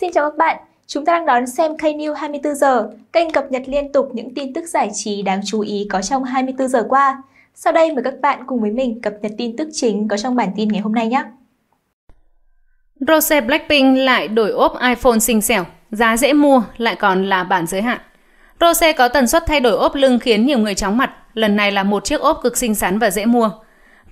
Xin chào các bạn, chúng ta đang đón xem k 24 giờ, kênh cập nhật liên tục những tin tức giải trí đáng chú ý có trong 24 giờ qua. Sau đây mời các bạn cùng với mình cập nhật tin tức chính có trong bản tin ngày hôm nay nhé. Rose Blackpink lại đổi ốp iPhone xinh xẻo, giá dễ mua lại còn là bản giới hạn. Rose có tần suất thay đổi ốp lưng khiến nhiều người chóng mặt, lần này là một chiếc ốp cực xinh xắn và dễ mua.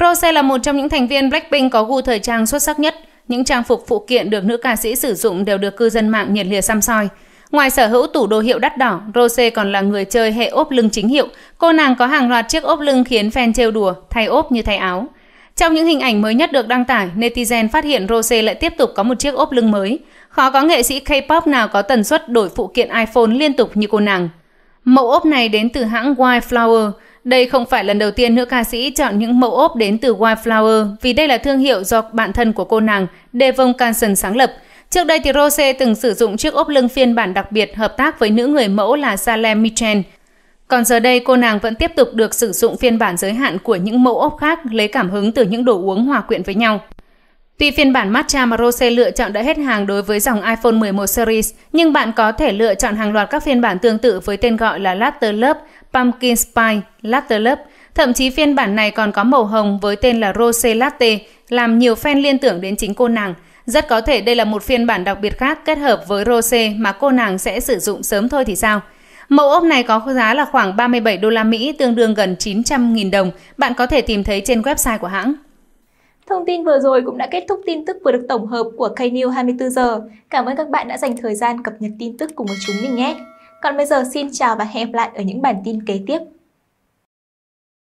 Rose là một trong những thành viên Blackpink có gu thời trang xuất sắc nhất – những trang phục phụ kiện được nữ ca sĩ sử dụng đều được cư dân mạng nhiệt liệt xăm soi. Ngoài sở hữu tủ đồ hiệu đắt đỏ, Rose còn là người chơi hệ ốp lưng chính hiệu. Cô nàng có hàng loạt chiếc ốp lưng khiến fan trêu đùa, thay ốp như thay áo. Trong những hình ảnh mới nhất được đăng tải, netizen phát hiện Rose lại tiếp tục có một chiếc ốp lưng mới. Khó có nghệ sĩ K-pop nào có tần suất đổi phụ kiện iPhone liên tục như cô nàng. Mẫu ốp này đến từ hãng Wildflower, đây không phải lần đầu tiên nữ ca sĩ chọn những mẫu ốp đến từ Wildflower vì đây là thương hiệu do bạn thân của cô nàng Devon Canson sáng lập. Trước đây thì Rose từng sử dụng chiếc ốp lưng phiên bản đặc biệt hợp tác với nữ người mẫu là Salem Mitchell. Còn giờ đây cô nàng vẫn tiếp tục được sử dụng phiên bản giới hạn của những mẫu ốp khác lấy cảm hứng từ những đồ uống hòa quyện với nhau. Tuy phiên bản matcha mà Rose lựa chọn đã hết hàng đối với dòng iPhone 11 series, nhưng bạn có thể lựa chọn hàng loạt các phiên bản tương tự với tên gọi là Latte Love Pumpkin Spice Latte Love. Thậm chí phiên bản này còn có màu hồng với tên là Rose Latte, làm nhiều fan liên tưởng đến chính cô nàng. Rất có thể đây là một phiên bản đặc biệt khác kết hợp với Rose mà cô nàng sẽ sử dụng sớm thôi thì sao? Mẫu ốp này có giá là khoảng 37 đô la Mỹ, tương đương gần 900.000 đồng. Bạn có thể tìm thấy trên website của hãng. Thông tin vừa rồi cũng đã kết thúc tin tức vừa được tổng hợp của Knew 24 giờ. Cảm ơn các bạn đã dành thời gian cập nhật tin tức cùng với chúng mình nhé. Còn bây giờ xin chào và hẹn gặp lại ở những bản tin kế tiếp.